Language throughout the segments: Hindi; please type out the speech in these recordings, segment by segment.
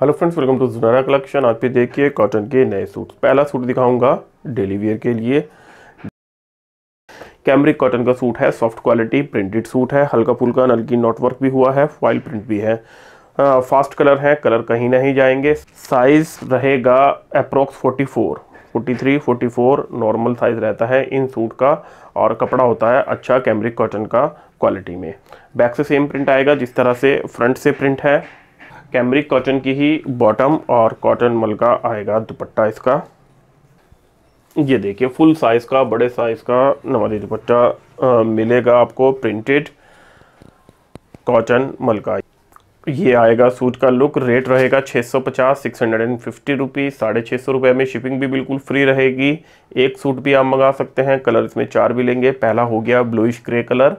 hello friends welcome to Junara collection आप पे देखिए कॉटन के नए सूट पहला सूट दिखाऊंगा डेली वेयर के लिए कैमरिक कॉटन का सूट है सॉफ्ट क्वालिटी प्रिंटेड सूट है हल्का फुल्का नलकी नोटवर्क भी हुआ है फॉइल प्रिंट भी है फास्ट कलर है कलर कहीं नहीं जाएंगे साइज़ रहेगा अप्रोक्स 44 43, 44 नॉर्मल साइज़ रहता है इन सूट का और कपड़ा होता है अच्छा कैमरिक कॉटन का क्वालिटी में बैक से सेम प्रिंट आएगा जिस तरह से फ्रंट से प्रिंट है कैमरिक कॉटन की ही बॉटम और कॉटन मलका आएगा दुपट्टा इसका ये देखिए फुल साइज़ का बड़े साइज़ का नमाजी दुपट्टा मिलेगा आपको प्रिंटेड कॉटन मलका ये आएगा सूट का लुक रेट रहेगा 650 650 रुपीस साढ़े छः सौ रुपये में शिपिंग भी बिल्कुल फ्री रहेगी एक सूट भी आप मंगा सकते हैं कलर इसमें चार भी लेंगे पहला हो गया ब्लूइश ग्रे कलर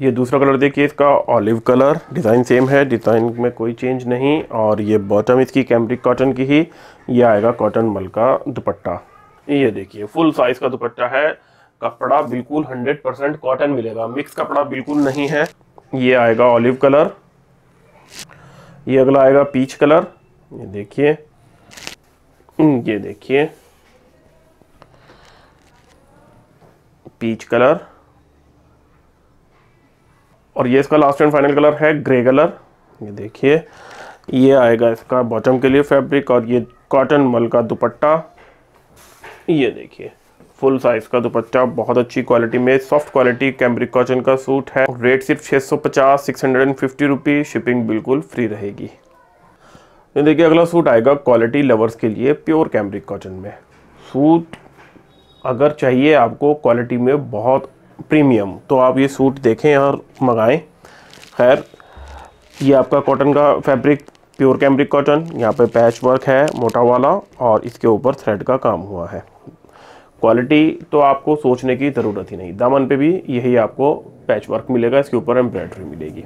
ये दूसरा कलर देखिए इसका ऑलिव कलर डिज़ाइन सेम है डिज़ाइन में कोई चेंज नहीं और ये बॉटम इसकी कैमरिक कॉटन की ही ये आएगा कॉटन मल का दुपट्टा ये देखिए फुल साइज़ का दुपट्टा है कपड़ा बिल्कुल 100 परसेंट कॉटन मिलेगा मिक्स कपड़ा बिल्कुल नहीं है ये आएगा ऑलिव कलर ये अगला आएगा पीच कलर ये देखिए हम्म, ये देखिए पीच कलर और ये इसका लास्ट एंड फाइनल कलर है ग्रे कलर ये देखिए ये आएगा इसका बॉटम के लिए फैब्रिक और ये कॉटन मल का दुपट्टा ये देखिए फुल साइज का दुपट्टा बहुत अच्छी क्वालिटी में सॉफ्ट क्वालिटी कैम्ब्रिक कॉटन का सूट है रेट सिर्फ 650 650 रुपीस शिपिंग बिल्कुल फ्री रहेगी ये देखिए अगला सूट आएगा क्वालिटी लवर्स के लिए प्योर कैम्ब्रिक कॉटन में सूट अगर चाहिए आपको क्वालिटी में बहुत प्रीमियम तो आप ये सूट देखें और मंगाएं खैर ये आपका कॉटन का फैब्रिक प्योर कैम्ब्रिक कॉटन यहाँ पे पैच वर्क है मोटा वाला और इसके ऊपर थ्रेड का काम हुआ है क्वालिटी तो आपको सोचने की ज़रूरत ही नहीं दामन पे भी यही आपको पैच वर्क मिलेगा इसके ऊपर एम्ब्रॉयडरी मिलेगी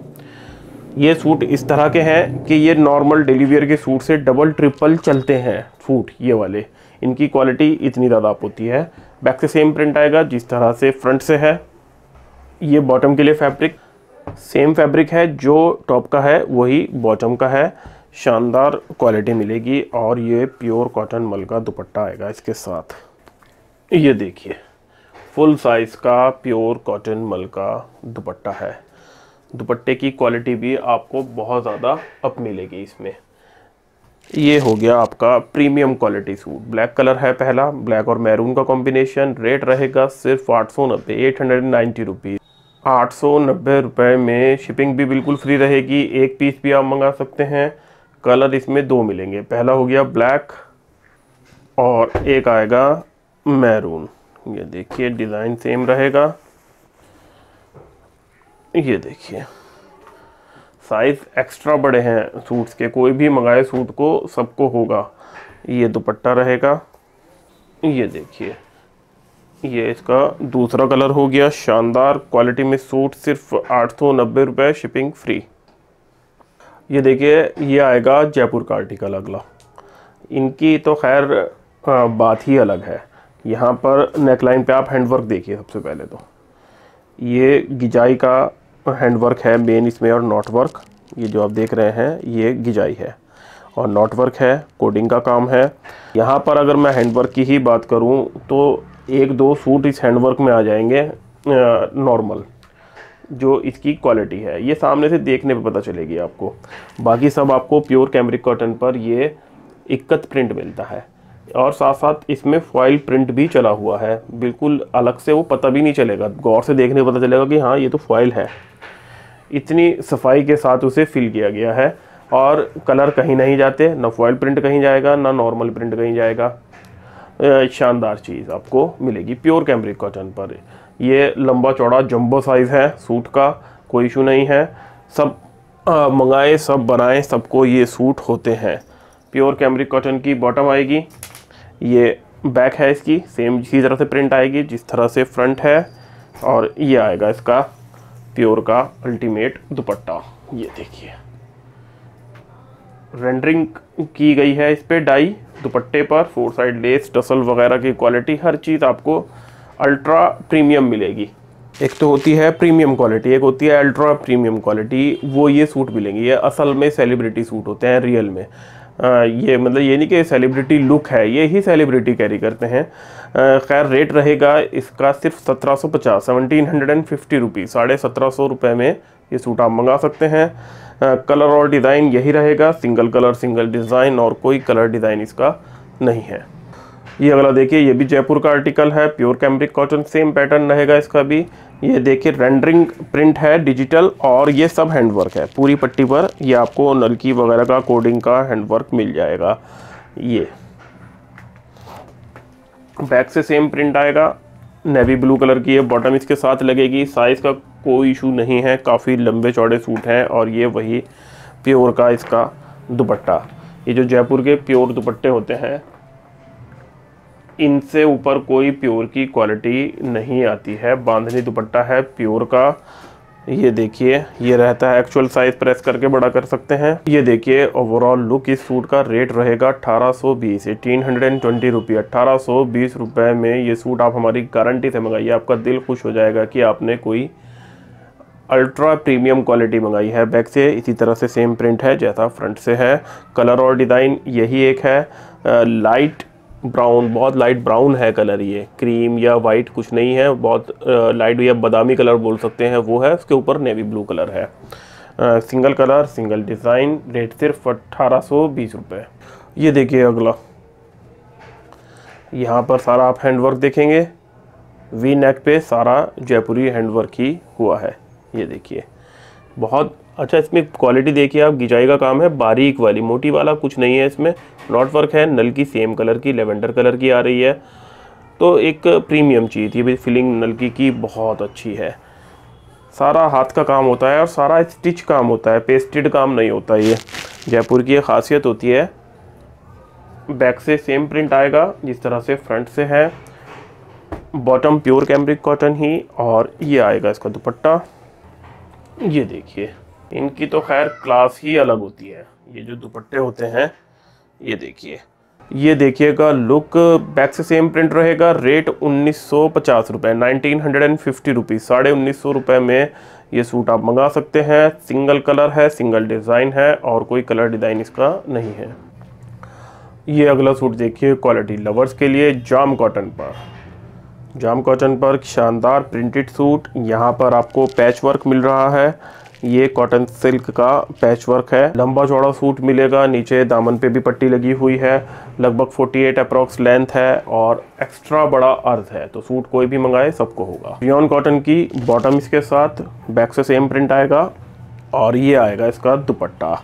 ये सूट इस तरह के हैं कि ये नॉर्मल डेलीवियर के सूट से डबल ट्रिपल चलते हैं सूट ये वाले इनकी क्वालिटी इतनी ज़्यादा अप होती है बैक से सेम प्रिंट आएगा जिस तरह से फ्रंट से है ये बॉटम के लिए फैब्रिक सेम फैब्रिक है जो टॉप का है वही बॉटम का है शानदार क्वालिटी मिलेगी और ये प्योर कॉटन मलका दुपट्टा आएगा इसके साथ ये देखिए फुल साइज़ का प्योर कॉटन मलका दुपट्टा है दुपट्टे की क्वालिटी भी आपको बहुत ज़्यादा अप मिलेगी इसमें ये हो गया आपका premium quality suit black colour है पहला ब्लैक और मैरून का कॉम्बिनेशन रेट रहेगा सिर्फ आठ सौ नब्बे एट हंड्रेड नाइन्टी रुपीज़ आठ सौ नब्बे रुपये में शिपिंग भी बिल्कुल फ्री रहेगी एक पीस भी आप मंगा सकते हैं कलर इसमें दो मिलेंगे पहला हो गया ब्लैक और एक आएगा मैरून ये देखिए डिज़ाइन सेम रहेगा ये देखिए साइज़ एक्स्ट्रा बड़े हैं सूट्स के कोई भी मंगाए सूट को सबको होगा ये दुपट्टा रहेगा ये देखिए ये इसका दूसरा कलर हो गया शानदार क्वालिटी में सूट सिर्फ आठ सौ नब्बे रुपये शिपिंग फ्री ये देखिए ये आएगा जयपुर का आर्टिकल अगला इनकी तो खैर बात ही अलग है यहाँ पर नेकलाइन पे आप हैंडवर्क देखिए सबसे पहले तो ये गिजाई का हैंड वर्क है मेन इसमें और नॉट वर्क ये जो आप देख रहे हैं ये गिजाई है और नॉट वर्क है कोडिंग का काम है यहाँ पर अगर मैं हैंड वर्क की ही बात करूँ तो एक दो सूट इस हैंड वर्क में आ जाएंगे नॉर्मल जो इसकी क्वालिटी है ये सामने से देखने पे पता चलेगी आपको बाकी सब आपको प्योर कैमरिक कॉटन पर ये इक्कत प्रिंट मिलता है और साथ साथ इसमें फॉइल प्रिंट भी चला हुआ है बिल्कुल अलग से वो पता भी नहीं चलेगा गौर से देखने पता चलेगा कि हाँ ये तो फॉइल है इतनी सफाई के साथ उसे फिल किया गया है और कलर कहीं नहीं जाते ना फॉइल प्रिंट कहीं जाएगा ना नॉर्मल प्रिंट कहीं जाएगा शानदार चीज़ आपको मिलेगी प्योर कैमरिक कॉटन पर ये लंबा चौड़ा जम्बो साइज़ है सूट का कोई इशू नहीं है सब मंगाए सब बनाए सबको ये सूट होते हैं प्योर कैमरिक कॉटन की बॉटम आएगी ये बैक है इसकी सेम इसी तरह से प्रिंट आएगी जिस तरह से फ्रंट है और ये आएगा इसका प्योर का अल्टीमेट दुपट्टा ये देखिए रेंडरिंग की गई है इस पर डाई दुपट्टे पर फोर साइड लेस टसल वगैरह की क्वालिटी हर चीज़ आपको अल्ट्रा प्रीमियम मिलेगी एक तो होती है प्रीमियम क्वालिटी एक होती है अल्ट्रा प्रीमियम क्वालिटी वो ये सूट मिलेंगे ये असल में सेलिब्रिटी सूट होते हैं रियल में ये मतलब ये नहीं कि सेलिब्रिटी लुक है ये ही सेलिब्रिटी कैरी करते हैं खैर रेट रहेगा इसका सिर्फ सत्रह सौ पचास seventeen hundred and fifty rupees साढ़े सत्रह सौ रुपये में ये सूट आप मंगा सकते हैं आ, कलर और डिज़ाइन यही रहेगा सिंगल कलर सिंगल डिज़ाइन और कोई कलर डिज़ाइन इसका नहीं है ये अगला देखिए ये भी जयपुर का आर्टिकल है pure cambric cotton same pattern रहेगा इसका भी ये देखिए रेंडरिंग प्रिंट है डिजिटल और ये सब हैंडवर्क है पूरी पट्टी पर ये आपको नलकी वगैरह का कोडिंग का हैंडवर्क मिल जाएगा ये बैक से सेम प्रिंट आएगा नेवी ब्लू कलर की है बॉटम इसके साथ लगेगी साइज़ का कोई इशू नहीं है काफ़ी लंबे चौड़े सूट हैं और ये वही प्योर का इसका दुपट्टा ये जो जयपुर के प्योर दुपट्टे होते हैं इनसे ऊपर कोई प्योर की क्वालिटी नहीं आती है बांधनी दुपट्टा है प्योर का ये देखिए ये रहता है एक्चुअल साइज़ प्रेस करके बड़ा कर सकते हैं ये देखिए ओवरऑल लुक इस सूट का रेट रहेगा अठारह सौ बीस एटीन हंड्रेड एंड ट्वेंटी रुपये अट्ठारह सौ बीस रुपये में ये सूट आप हमारी गारंटी से मंगाइए आपका दिल खुश हो जाएगा कि आपने कोई अल्ट्रा प्रीमियम क्वालिटी मंगाई है बैक से इसी तरह से सेम प्रिंट है जैसा फ्रंट से है कलर और डिज़ाइन यही एक है लाइट ब्राउन बहुत लाइट ब्राउन है कलर ये क्रीम या वाइट कुछ नहीं है बहुत लाइट या बादामी कलर बोल सकते हैं वो है उसके ऊपर नेवी ब्लू कलर है आ, single colour single design rate सिर्फ अट्ठारह सौ बीस रुपये ये देखिए अगला यहाँ पर सारा आप हैंडवर्क देखेंगे वी नेक पे सारा जयपुरी हैंडवर्क ही हुआ है ये देखिए बहुत अच्छा इसमें क्वालिटी देखिए आप गिजाई का काम है बारीक वाली मोटी वाला कुछ नहीं है इसमें नॉट वर्क है नल की सेम कलर की लेवेंडर कलर की आ रही है तो एक प्रीमियम चीज़ थी भी फिलिंग नलकी की बहुत अच्छी है सारा हाथ का काम होता है और सारा स्टिच काम होता है पेस्टेड काम नहीं होता ये जयपुर की खासियत होती है बैक से सेम प्रिंट आएगा जिस तरह से फ्रंट से है बॉटम प्योर कैमरिक कॉटन ही और ये आएगा इसका दुपट्टा ये देखिए इनकी तो खैर क्लास ही अलग होती है ये जो दुपट्टे होते हैं ये देखिए ये देखिएगा लुक बैक से सेम प्रिंट रहेगा रेट उन्नीस सौ पचास रुपये nineteen hundred and fifty rupees साढ़े उन्नीस सौ रुपये में ये सूट आप मंगा सकते हैं सिंगल कलर है सिंगल डिज़ाइन है और कोई कलर डिज़ाइन इसका नहीं है ये अगला सूट देखिए क्वालिटी लवर्स के लिए जाम कॉटन पर जाम कॉटन पर शानदार प्रिंटेड सूट यहाँ पर आपको पैच वर्क मिल रहा है ये कॉटन सिल्क का पैच वर्क है लंबा चौड़ा सूट मिलेगा नीचे दामन पे भी पट्टी लगी हुई है लगभग 48 अप्रॉक्स लेंथ है और एक्स्ट्रा बड़ा अर्थ है तो सूट कोई भी मंगाए सबको होगा बियॉन कॉटन की बॉटम इसके साथ बैक से सेम प्रिंट आएगा और ये आएगा इसका दुपट्टा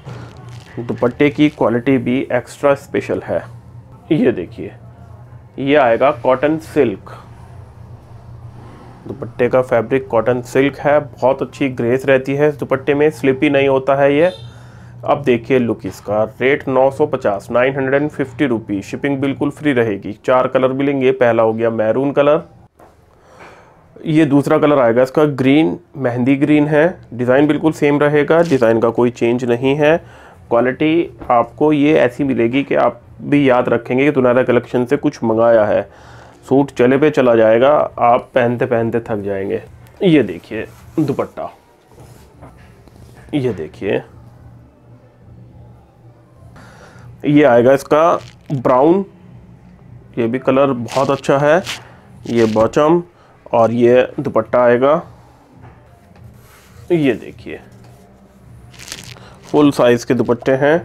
दुपट्टे की क्वालिटी भी एक्स्ट्रा स्पेशल है ये देखिए ये आएगा कॉटन सिल्क दुपट्टे का फैब्रिक कॉटन सिल्क है बहुत अच्छी ग्रेस रहती है इस दुपट्टे में स्लिपी नहीं होता है ये अब देखिए लुक इसका रेट 950 950 रुपीस शिपिंग बिल्कुल फ्री रहेगी चार कलर मिलेंगे पहला हो गया मैरून कलर ये दूसरा कलर आएगा इसका ग्रीन मेहंदी ग्रीन है डिज़ाइन बिल्कुल सेम रहेगा डिज़ाइन का कोई चेंज नहीं है क्वालिटी आपको ये ऐसी मिलेगी कि आप भी याद रखेंगे कि दुनारा कलेक्शन से कुछ मंगाया है सूट चले पे चला जाएगा आप पहनते पहनते थक जाएंगे ये देखिए दुपट्टा ये देखिए ये आएगा इसका ब्राउन ये भी कलर बहुत अच्छा है ये बॉचम और ये दुपट्टा आएगा ये देखिए फुल साइज़ के दुपट्टे हैं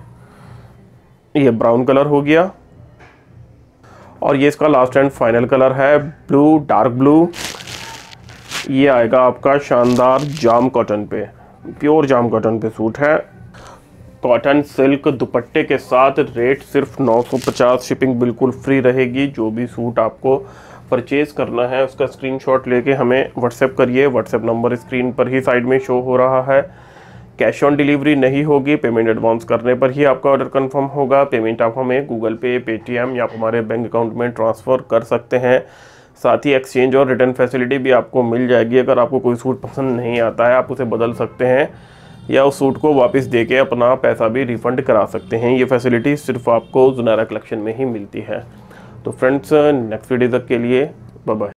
ये ब्राउन कलर हो गया और ये इसका लास्ट एंड फाइनल कलर है ब्लू डार्क ब्लू ये आएगा आपका शानदार जाम कॉटन पे प्योर जाम कॉटन पे सूट है कॉटन सिल्क दुपट्टे के साथ रेट सिर्फ 950 शिपिंग बिल्कुल फ्री रहेगी जो भी सूट आपको परचेज़ करना है उसका स्क्रीनशॉट लेके हमें व्हाट्सएप करिए व्हाट्सएप नंबर स्क्रीन पर ही साइड में शो हो रहा है कैश ऑन डिलीवरी नहीं होगी पेमेंट एडवांस करने पर ही आपका ऑर्डर कंफर्म होगा पेमेंट आप हमें गूगल पे पेटीएम या हमारे बैंक अकाउंट में ट्रांसफ़र कर सकते हैं साथ ही एक्सचेंज और रिटर्न फैसिलिटी भी आपको मिल जाएगी अगर आपको कोई सूट पसंद नहीं आता है आप उसे बदल सकते हैं या उस सूट को वापस दे के अपना पैसा भी रिफ़ंड करा सकते हैं ये फैसिलिटी सिर्फ आपको जुनारा कलेक्शन में ही मिलती है तो फ्रेंड्स नेक्स्ट वीडियो तक के लिए बाय